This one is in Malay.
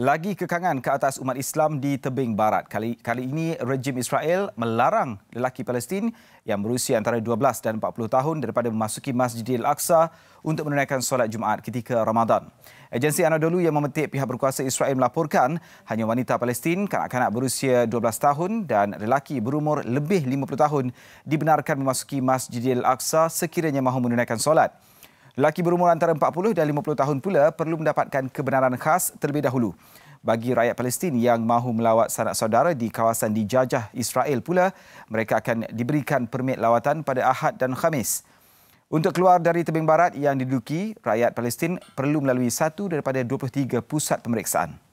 Lagi kekangan ke atas umat Islam di tebing barat. Kali, kali ini rejim Israel melarang lelaki Palestin yang berusia antara 12 dan 40 tahun daripada memasuki Masjidil Aqsa untuk menunaikan solat Jumaat ketika Ramadan. Agensi Anadolu yang memetik pihak berkuasa Israel melaporkan hanya wanita Palestin, kanak-kanak berusia 12 tahun dan lelaki berumur lebih 50 tahun dibenarkan memasuki Masjidil Aqsa sekiranya mahu menunaikan solat. Lelaki berumur antara 40 dan 50 tahun pula perlu mendapatkan kebenaran khas terlebih dahulu. Bagi rakyat Palestin yang mahu melawat sanak saudara di kawasan dijajah Israel pula, mereka akan diberikan permit lawatan pada Ahad dan Khamis. Untuk keluar dari tebing barat yang diduduki, rakyat Palestin perlu melalui satu daripada 23 pusat pemeriksaan.